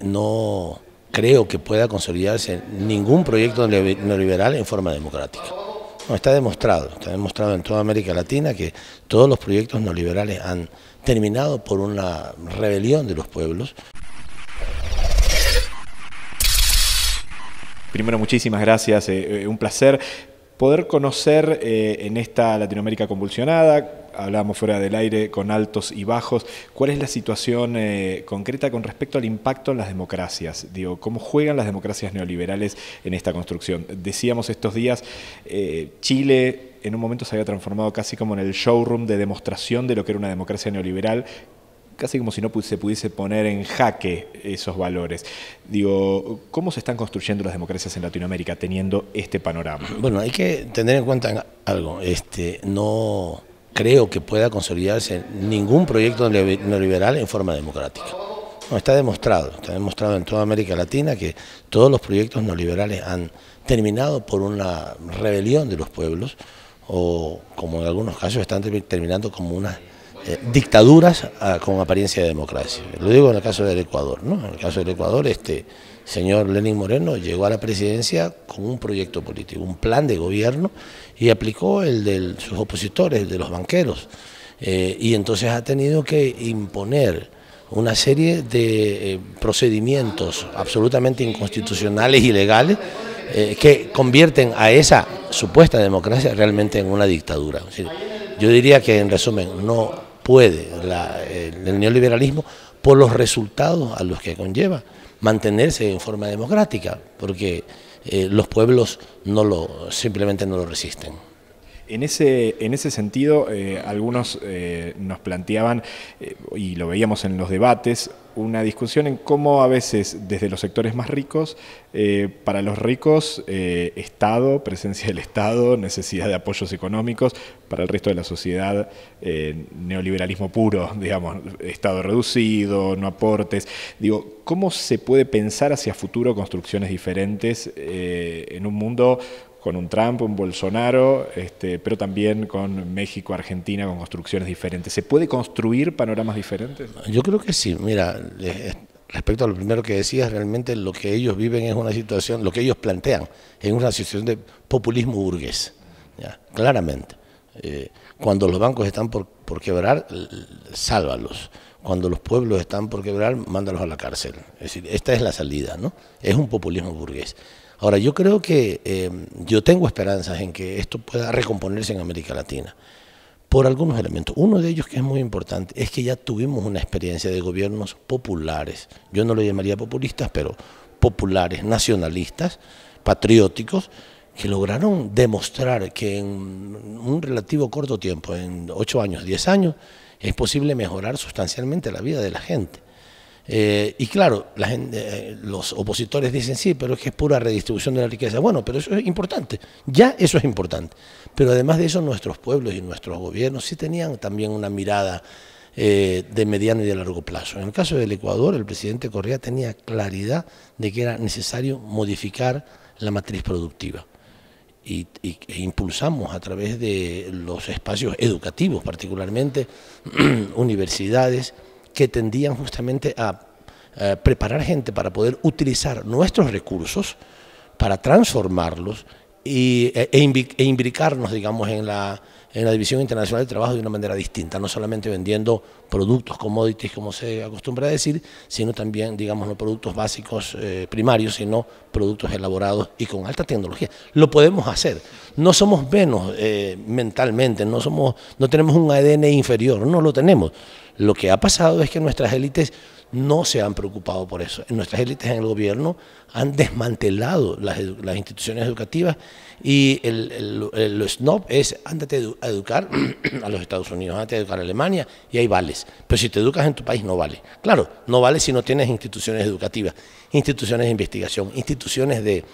No creo que pueda consolidarse ningún proyecto neoliberal en forma democrática. No, está demostrado, está demostrado en toda América Latina que todos los proyectos neoliberales han terminado por una rebelión de los pueblos. Primero, muchísimas gracias, eh, eh, un placer poder conocer eh, en esta Latinoamérica convulsionada, hablábamos fuera del aire con altos y bajos, ¿cuál es la situación eh, concreta con respecto al impacto en las democracias? Digo, ¿cómo juegan las democracias neoliberales en esta construcción? Decíamos estos días, eh, Chile en un momento se había transformado casi como en el showroom de demostración de lo que era una democracia neoliberal, casi como si no se pudiese poner en jaque esos valores. Digo, ¿cómo se están construyendo las democracias en Latinoamérica teniendo este panorama? Bueno, hay que tener en cuenta algo. Este, no creo que pueda consolidarse ningún proyecto neoliberal en forma democrática. No, está demostrado, está demostrado en toda América Latina que todos los proyectos neoliberales han terminado por una rebelión de los pueblos o como en algunos casos están terminando como una... Eh, dictaduras ah, con apariencia de democracia. Lo digo en el caso del Ecuador, ¿no? En el caso del Ecuador, este señor Lenin Moreno llegó a la presidencia con un proyecto político, un plan de gobierno y aplicó el de sus opositores, el de los banqueros. Eh, y entonces ha tenido que imponer una serie de eh, procedimientos absolutamente inconstitucionales y legales que convierten a esa supuesta democracia realmente en una dictadura. yo diría que en resumen, no puede el, neoliberalismo por los resultados a los que conlleva mantenerse en forma democrática, porque eh, los pueblos no lo, simplemente no lo resisten. En ese, en ese sentido, eh, algunos eh, nos planteaban, eh, y lo veíamos en los debates, una discusión en cómo a veces desde los sectores más ricos, para los ricos, Estado, presencia del Estado, necesidad de apoyos económicos, para el resto de la sociedad, neoliberalismo puro, digamos, Estado reducido, no aportes. Digo, ¿cómo se puede pensar hacia futuro construcciones diferentes en un mundo con un Trump, un Bolsonaro, este, pero también con México, Argentina, con construcciones diferentes. ¿Se puede construir panoramas diferentes? Yo creo que sí. Mira, eh, respecto a lo primero que decías, realmente lo que ellos viven es una situación, lo que ellos plantean es una situación de populismo burgués, claramente. Eh, cuando los bancos están por, por quebrar, sálvalos. Cuando los pueblos están por quebrar, mándalos a la cárcel. Es decir, esta es la salida, ¿no? Es un populismo burgués. Ahora, yo creo que eh, yo tengo esperanzas en que esto pueda recomponerse en América Latina por algunos elementos. Uno de ellos que es muy importante es que ya tuvimos una experiencia de gobiernos populares, yo no lo llamaría populistas, pero populares, nacionalistas, patrióticos, que lograron demostrar que en un relativo corto tiempo, en ocho años, diez años, es posible mejorar sustancialmente la vida de la gente. Eh, y claro, eh, los opositores dicen sí, pero es que es pura redistribución de la riqueza. Bueno, pero eso es importante, ya eso es importante. Pero además de eso, nuestros pueblos y nuestros gobiernos sí tenían también una mirada eh, de mediano y de largo plazo. En el caso del Ecuador, el presidente Correa tenía claridad de que era necesario modificar la matriz productiva. Y, e impulsamos a través de los espacios educativos, particularmente universidades, que tendían justamente a, preparar gente para poder utilizar nuestros recursos, para transformarlos e, e, e, imbricarnos, digamos, en la, en la División Internacional del Trabajo de una manera distinta, no solamente vendiendo productos, commodities, como se acostumbra a decir, sino también, digamos, no productos básicos eh, primarios, sino productos elaborados y con alta tecnología. Lo podemos hacer. No somos menos eh, mentalmente, no, somos, no tenemos un ADN inferior, no lo tenemos. Lo que ha pasado es que nuestras élites no se han preocupado por eso. Nuestras élites en el gobierno han desmantelado las, instituciones educativas y el, el, snob es, ándate a educar a los Estados Unidos, ándate a educar a Alemania y ahí vales. Pero si te educas en tu país no vale. Claro, no vale si no tienes instituciones educativas, instituciones de investigación, instituciones de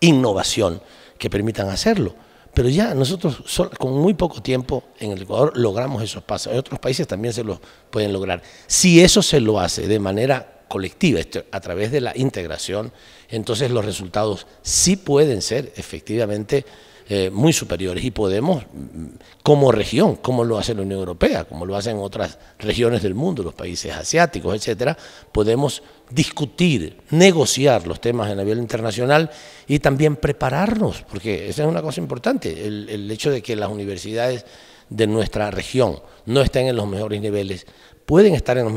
innovación que permitan hacerlo. Pero ya nosotros con muy poco tiempo en el Ecuador logramos esos pasos. En otros países también se los pueden lograr. Si eso se lo hace de manera colectiva, este, a través de la integración, entonces los resultados sí pueden ser efectivamente eh, muy superiores y podemos, mm, como región, como lo hace la Unión Europea, como lo hacen otras regiones del mundo, los países asiáticos, etcétera, podemos discutir, negociar los temas a nivel internacional y también prepararnos, porque esa es una cosa importante, el hecho de que las universidades de nuestra región no están en los mejores niveles. Pueden estar en los,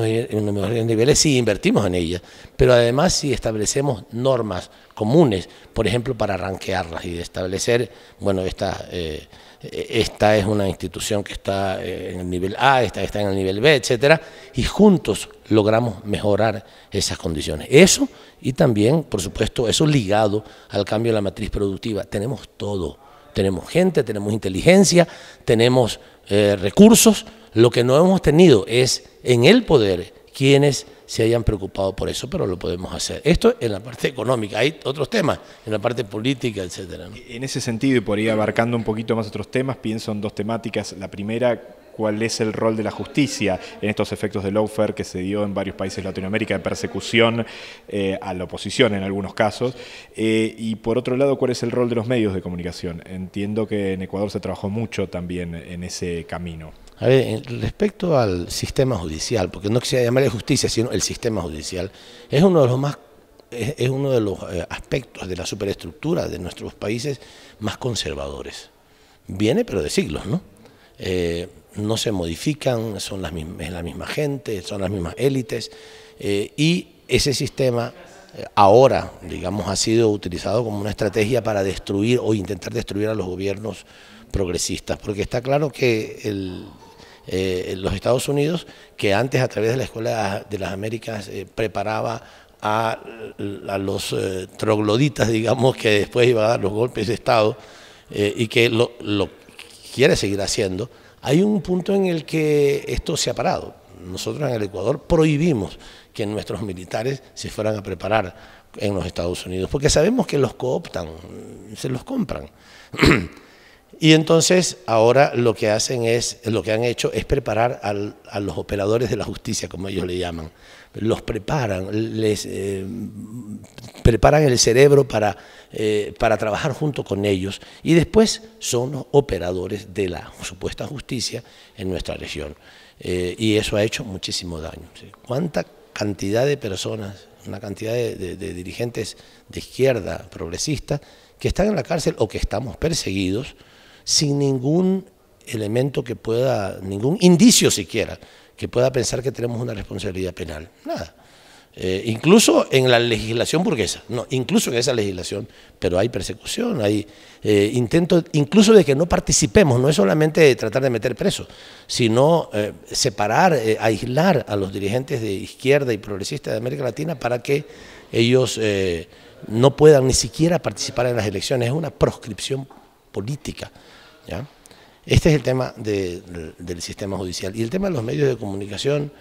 mejores, niveles si invertimos en ellas, pero además si establecemos normas comunes, por ejemplo, para ranquearlas y establecer, bueno, esta, eh, esta es una institución que está eh, en el nivel A, esta está en el nivel B, etcétera, y juntos logramos mejorar esas condiciones. Eso y también, por supuesto, eso ligado al cambio de la matriz productiva. Tenemos todo tenemos gente, tenemos inteligencia, tenemos eh, recursos. Lo que no hemos tenido es en el poder quienes se hayan preocupado por eso, pero lo podemos hacer. Esto en la parte económica, hay otros temas, en la parte política, etcétera. En ese sentido, y por ir abarcando un poquito más otros temas, pienso en dos temáticas. La primera, cuál es el rol de la justicia en estos efectos de lawfare que se dio en varios países de Latinoamérica, de persecución eh, a la oposición en algunos casos. Eh, y por otro lado, cuál es el rol de los medios de comunicación. Entiendo que en Ecuador se trabajó mucho también en ese camino. A ver, respecto al sistema judicial, porque no quisiera llamarle justicia, sino el sistema judicial, es uno de los más es uno de los eh, aspectos de la superestructura de nuestros países más conservadores. Viene, pero de siglos, ¿no? no se modifican, son las mismas, es la misma gente, son las mismas élites, eh, y ese sistema eh, ahora, digamos, ha sido utilizado como una estrategia para destruir o intentar destruir a los gobiernos progresistas, porque está claro que eh, los Estados Unidos, que antes a través de la Escuela de las Américas preparaba a, los trogloditas, digamos, que después iba a dar los golpes de Estado y que lo quiere seguir haciendo, hay un punto en el que esto se ha parado. Nosotros en el Ecuador prohibimos que nuestros militares se fueran a preparar en los Estados Unidos, porque sabemos que los cooptan, se los compran. Y entonces ahora lo que hacen es, lo que han hecho es preparar a los operadores de la justicia, como ellos le llaman. Los preparan, les eh, preparan el cerebro eh, para, trabajar junto con ellos y después son los operadores de la supuesta justicia en nuestra región. Eh, y eso ha hecho muchísimo daño. ¿Cuánta cantidad de personas, una cantidad de, de dirigentes de izquierda progresista que están en la cárcel o que estamos perseguidos? sin ningún elemento que pueda, ningún indicio siquiera, que pueda pensar que tenemos una responsabilidad penal. Nada. Eh, incluso en la legislación burguesa, no, incluso en esa legislación, pero hay persecución, hay eh, intentos, incluso de que no participemos, no es solamente tratar de meter presos, sino eh, separar, aislar a los dirigentes de izquierda y progresistas de América Latina para que ellos no puedan ni siquiera participar en las elecciones, es una proscripción política. ¿ya? Este es el tema del sistema judicial. Y el tema de los medios de comunicación,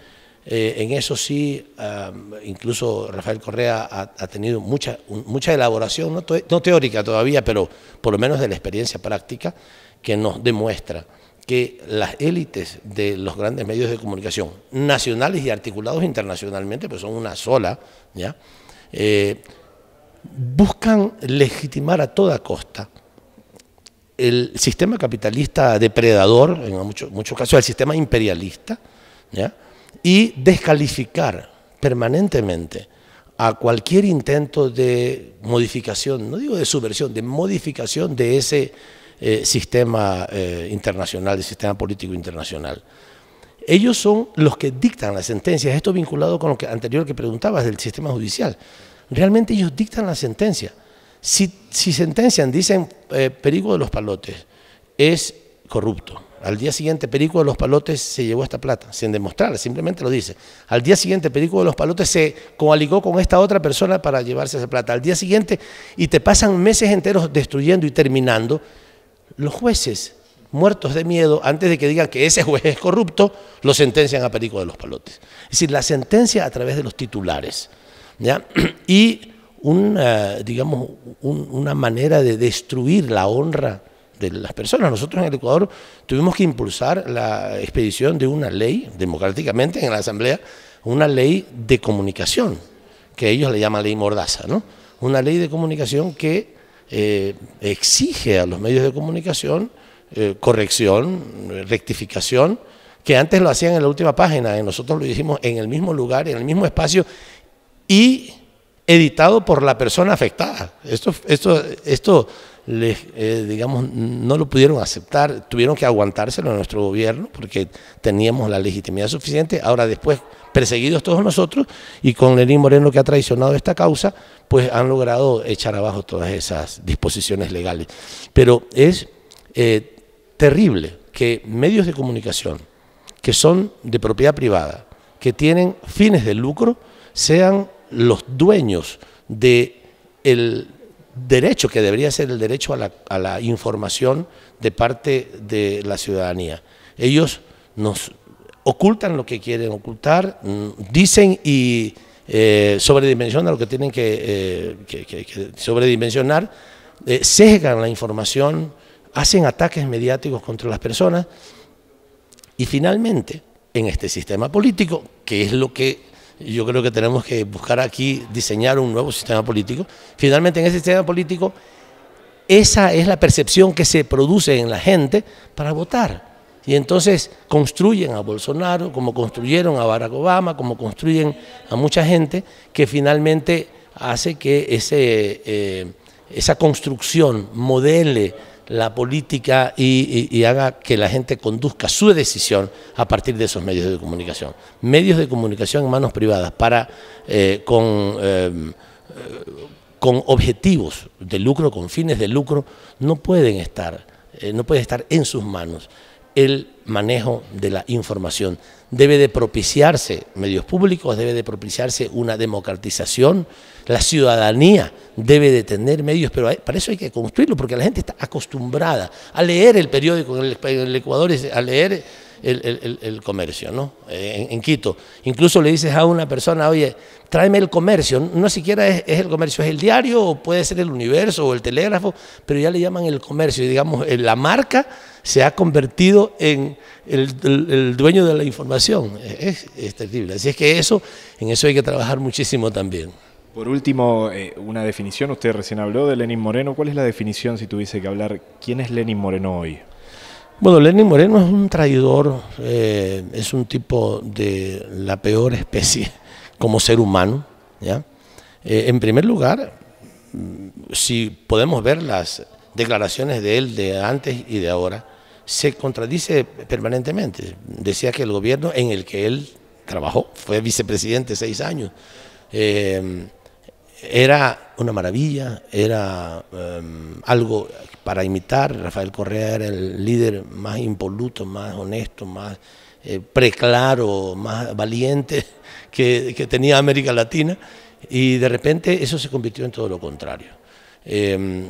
eh, en eso sí, incluso Rafael Correa ha, tenido mucha, mucha elaboración, no, teórica todavía, pero por lo menos de la experiencia práctica, que nos demuestra que las élites de los grandes medios de comunicación, nacionales y articulados internacionalmente, pues son una sola, ¿ya? Eh, buscan legitimar a toda costa el sistema capitalista depredador, en muchos, casos el sistema imperialista, y descalificar permanentemente a cualquier intento de modificación, no digo de subversión, de modificación de ese eh, sistema eh, internacional, del sistema político internacional. Ellos son los que dictan las sentencias, esto vinculado con lo que anterior que preguntabas del sistema judicial. Realmente ellos dictan la sentencia. Si, sentencian, dicen eh, Perico de los Palotes es corrupto. Al día siguiente, Perico de los Palotes se llevó esta plata, sin demostrar, simplemente lo dice. Al día siguiente, Perico de los Palotes se coaligó con esta otra persona para llevarse esa plata. Al día siguiente, y te pasan meses enteros destruyendo y terminando, los jueces, muertos de miedo, antes de que digan que ese juez es corrupto, lo sentencian a Perico de los Palotes. Es decir, la sentencia a través de los titulares. ¿ya? Y una, digamos, una manera de destruir la honra de las personas. Nosotros en el Ecuador tuvimos que impulsar la expedición de una ley, democráticamente en la Asamblea, una ley de comunicación, que ellos le llaman ley mordaza, ¿no? Una ley de comunicación que eh, exige a los medios de comunicación eh, corrección, rectificación, que antes lo hacían en la última página, nosotros lo hicimos en el mismo lugar, en el mismo espacio, y editado por la persona afectada. Esto, esto, esto les, eh, digamos, no lo pudieron aceptar, tuvieron que aguantárselo a nuestro gobierno porque teníamos la legitimidad suficiente. Ahora después, perseguidos todos nosotros y con Lenín Moreno que ha traicionado esta causa, pues han logrado echar abajo todas esas disposiciones legales. Pero es eh, terrible que medios de comunicación que son de propiedad privada, que tienen fines de lucro, sean los dueños del derecho, que debería ser el derecho a la, información de parte de la ciudadanía. Ellos nos ocultan lo que quieren ocultar, mm, dicen y eh, sobredimensionan lo que tienen que, eh, sobredimensionar, eh, sesgan la información, hacen ataques mediáticos contra las personas y finalmente en este sistema político, que es lo que yo creo que tenemos que buscar aquí diseñar un nuevo sistema político. Finalmente, en ese sistema político, esa es la percepción que se produce en la gente para votar. Y entonces construyen a Bolsonaro, como construyeron a Barack Obama, como construyen a mucha gente, que finalmente hace que ese, eh, esa construcción modele la política y, haga que la gente conduzca su decisión a partir de esos medios de comunicación. Medios de comunicación en manos privadas para eh, eh, con, objetivos de lucro, con fines de lucro, no pueden estar, eh, no puede estar en sus manos el manejo de la información. Debe de propiciarse medios públicos, debe de propiciarse una democratización, la ciudadanía debe de tener medios, pero para eso hay que construirlo, porque la gente está acostumbrada a leer el periódico en el, Ecuador, a leer el, comercio, ¿no? Eh, en, Quito. Incluso le dices a una persona, oye, tráeme el comercio. No siquiera es, el comercio, es el diario o puede ser el universo o el telégrafo, pero ya le llaman el comercio. Y digamos, eh, la marca se ha convertido en el, dueño de la información. E-, es, terrible. Así es que eso, en eso hay que trabajar muchísimo también. Por último, eh, una definición. Usted recién habló de Lenin Moreno. ¿Cuál es la definición, si tuviese que hablar, quién es Lenin Moreno hoy? Bueno, Lenin Moreno es un traidor, eh, es un tipo de la peor especie como ser humano. Eh, en primer lugar, mm, si podemos ver las declaraciones de él de antes y de ahora, se contradice permanentemente. Decía que el gobierno en el que él trabajó, fue vicepresidente seis años, eh, era una maravilla, era em, algo para imitar. Rafael Correa era el líder más impoluto, más honesto, más eh, preclaro, más valiente que, tenía América Latina. Y de repente eso se convirtió en todo lo contrario. Em,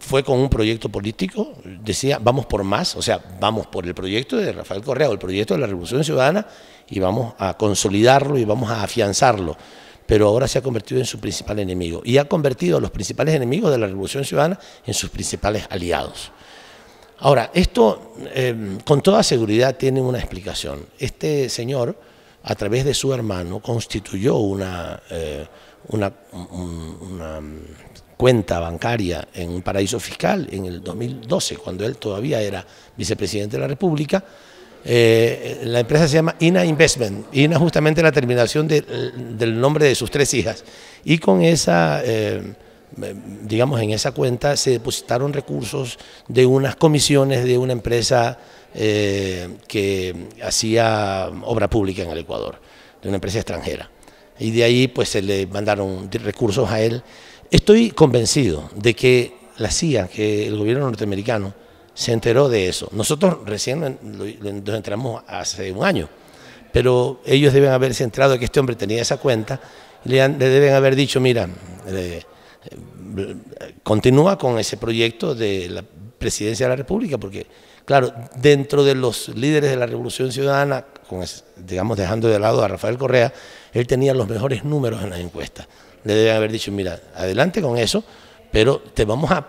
fue con un proyecto político, decía, vamos por más, o sea, vamos por el proyecto de Rafael Correa o el proyecto de la Revolución Ciudadana y vamos a consolidarlo y vamos a afianzarlo pero ahora se ha convertido en su principal enemigo y ha convertido a los principales enemigos de la Revolución Ciudadana en sus principales aliados. Ahora, esto eh, con toda seguridad tiene una explicación. Este señor, a través de su hermano, constituyó una, eh, una cuenta bancaria en un paraíso fiscal en el 2012, cuando él todavía era vicepresidente de la República, eh, la empresa se llama INA Investment, INA justamente la terminación del nombre de sus tres hijas. Y con esa, eh, digamos, en esa cuenta se depositaron recursos de unas comisiones de una empresa eh, que hacía obra pública en el Ecuador, de una empresa extranjera. Y de ahí pues se le mandaron recursos a él. Estoy convencido de que la CIA, que el gobierno norteamericano, se enteró de eso. Nosotros recién nos enteramos hace un año, pero ellos deben haberse enterado de que este hombre tenía esa cuenta le, deben haber dicho, mira, eh, continúa con ese proyecto de la presidencia de la República, porque claro, dentro de los líderes de la Revolución Ciudadana, digamos dejando de lado a Rafael Correa, él tenía los mejores números en las encuestas. Le deben haber dicho, mira, adelante con eso, pero te vamos a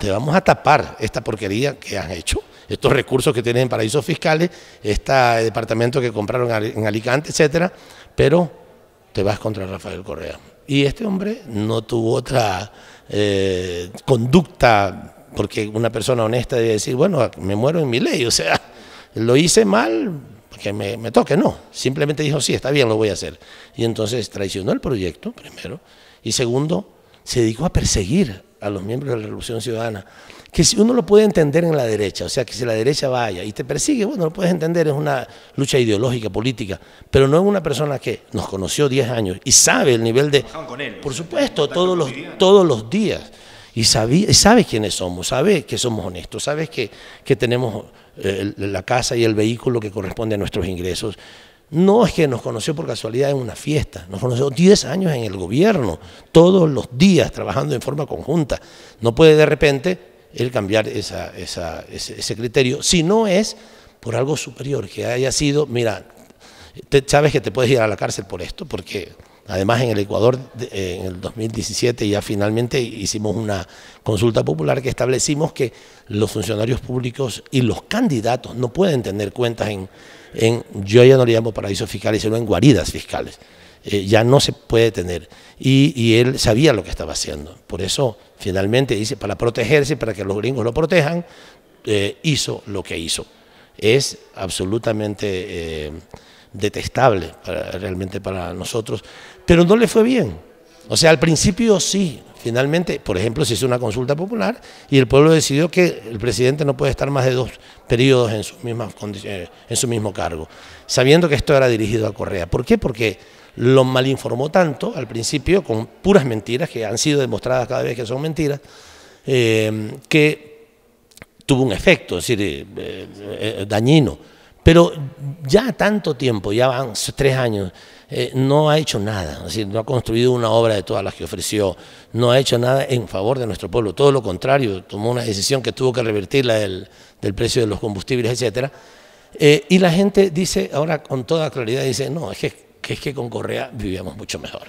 te vamos a tapar esta porquería que has hecho, estos recursos que tienen en paraísos fiscales, este departamento que compraron en Alicante, etcétera, pero te vas contra Rafael Correa. Y este hombre no tuvo otra eh, conducta, porque una persona honesta debe decir, bueno, me muero en mi ley, o sea, lo hice mal, que me toque, no. Simplemente dijo, sí, está bien, lo voy a hacer. Y entonces traicionó el proyecto, primero, y segundo, se dedicó a perseguir a los miembros de la Revolución Ciudadana, que si uno lo puede entender en la derecha, o sea, que si la derecha vaya y te persigue, bueno, lo puedes entender, es una lucha ideológica, política, pero no es una persona que nos conoció 10 años y sabe el nivel de... por supuesto, todos los, todos los días. Y, sabe quiénes somos, sabes que somos honestos, sabes que, tenemos eh, la casa y el vehículo que corresponde a nuestros ingresos, no es que nos conoció por casualidad en una fiesta, nos conoció 10 años en el gobierno, todos los días trabajando en forma conjunta. No puede de repente él cambiar ese, criterio, si no es por algo superior, que haya sido, mira, sabes que te puedes ir a la cárcel por esto, porque Además, en el Ecuador, eh, en el 2017, ya finalmente hicimos una consulta popular que establecimos que los funcionarios públicos y los candidatos no pueden tener cuentas en, yo ya no le llamo paraísos fiscales, sino en guaridas fiscales. Eh, ya no se puede tener. Y, él sabía lo que estaba haciendo. Por eso, finalmente, dice, para protegerse, para que los gringos lo protejan, eh, hizo lo que hizo. Es absolutamente detestable realmente para nosotros, pero no le fue bien. O sea, al principio sí, finalmente, por ejemplo, se hizo una consulta popular y el pueblo decidió que el presidente no puede estar más de dos periodos en, sus mismas eh, en su mismo cargo, sabiendo que esto era dirigido a Correa. ¿Por qué? Porque lo malinformó tanto al principio con puras mentiras que han sido demostradas cada vez que son mentiras, eh, que tuvo un efecto, es decir, eh, dañino. Pero ya tanto tiempo, ya van tres años, eh, no ha hecho nada, no ha construido una obra de todas las que ofreció, no ha hecho nada en favor de nuestro pueblo, todo lo contrario, tomó una decisión que tuvo que revertir del, del precio de los combustibles, etc. Eh, y la gente dice, ahora con toda claridad, dice, no, es que, es que con Correa vivíamos mucho mejor.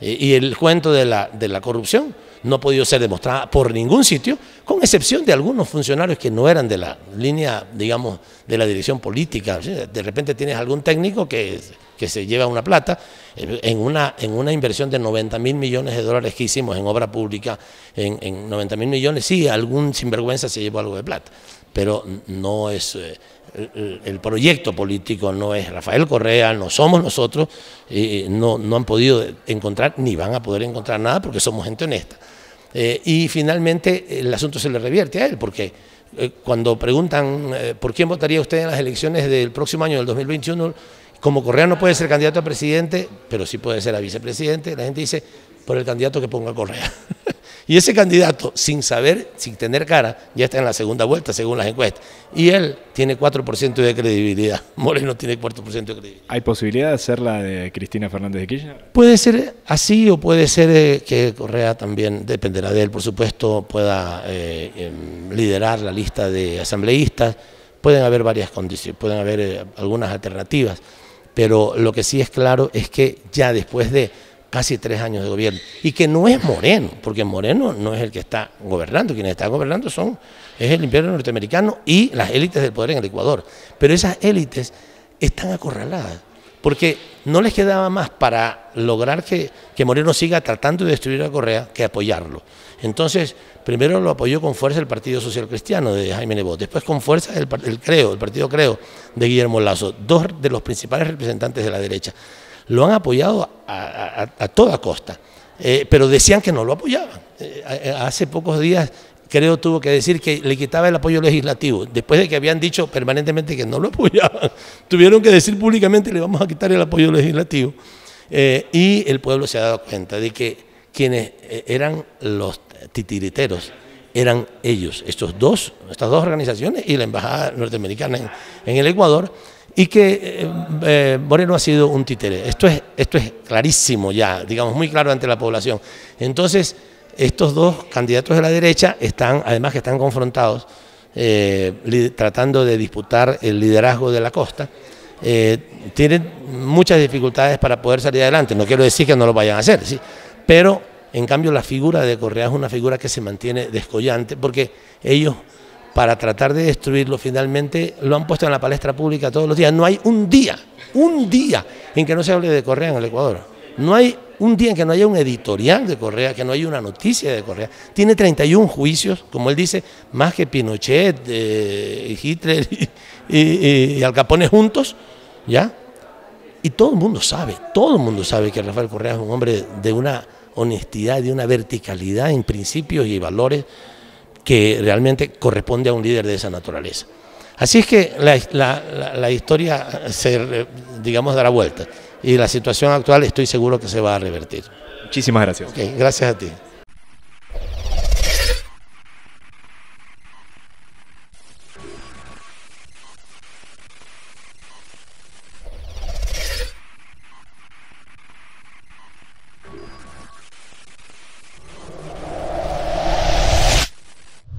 Eh, y el cuento de la corrupción, no ha podido ser demostrada por ningún sitio, con excepción de algunos funcionarios que no eran de la línea, digamos, de la dirección política. De repente tienes algún técnico que, que se lleva una plata en una, en una inversión de 90 mil millones de dólares que hicimos en obra pública, en, 90 mil millones, sí, algún sinvergüenza se llevó algo de plata, pero no es... Eh, el, proyecto político no es Rafael Correa, no somos nosotros, y eh, no, no han podido encontrar ni van a poder encontrar nada porque somos gente honesta. Eh, y finalmente el asunto se le revierte a él, porque eh, cuando preguntan eh, por quién votaría usted en las elecciones del próximo año, del 2021, como Correa no puede ser candidato a presidente, pero sí puede ser a vicepresidente, la gente dice por el candidato que ponga Correa. Y ese candidato, sin saber, sin tener cara, ya está en la segunda vuelta según las encuestas. Y él tiene 4% de credibilidad. Moreno tiene 4% de credibilidad. ¿Hay posibilidad de ser la de Cristina Fernández de Kirchner? Puede ser así o puede ser eh, que Correa también, dependerá de él, por supuesto, pueda eh, em, liderar la lista de asambleístas. Pueden haber varias condiciones, pueden haber eh, algunas alternativas. Pero lo que sí es claro es que ya después de Hace tres años de gobierno, y que no es Moreno, porque Moreno no es el que está gobernando, quienes están gobernando son es el imperio norteamericano y las élites del poder en el Ecuador. Pero esas élites están acorraladas, porque no les quedaba más para lograr que, Moreno siga tratando de destruir a Correa que apoyarlo. Entonces, primero lo apoyó con fuerza el Partido Social Cristiano de Jaime Nebot, después con fuerza el Creo, el Partido Creo de Guillermo Lazo, dos de los principales representantes de la derecha lo han apoyado a, toda costa, eh, pero decían que no lo apoyaban. Eh, hace pocos días creo tuvo que decir que le quitaba el apoyo legislativo, después de que habían dicho permanentemente que no lo apoyaban, tuvieron que decir públicamente le vamos a quitar el apoyo legislativo. Eh, y el pueblo se ha dado cuenta de que quienes eran los titiriteros eran ellos, estos dos, estas dos organizaciones y la Embajada Norteamericana en el Ecuador, y que eh, eh, Moreno ha sido un títere. Esto es, esto es clarísimo ya, digamos, muy claro ante la población. Entonces, estos dos candidatos de la derecha están, además que están confrontados, eh, tratando de disputar el liderazgo de la costa, tienen muchas dificultades para poder salir adelante. No quiero decir que no lo vayan a hacer, ¿sí? pero en cambio la figura de Correa es una figura que se mantiene descollante porque ellos para tratar de destruirlo finalmente, lo han puesto en la palestra pública todos los días. No hay un día, un día en que no se hable de Correa en el Ecuador. No hay un día en que no haya un editorial de Correa, que no haya una noticia de Correa. Tiene 31 juicios, como él dice, más que Pinochet, eh, Hitler y, y, Al Capone juntos, ¿ya? Y todo el mundo sabe, todo el mundo sabe que Rafael Correa es un hombre de una honestidad, de una verticalidad en principios y valores que realmente corresponde a un líder de esa naturaleza. Así es que la, la, historia se, digamos, dará vuelta y la situación actual estoy seguro que se va a revertir. Muchísimas gracias. gracias a ti.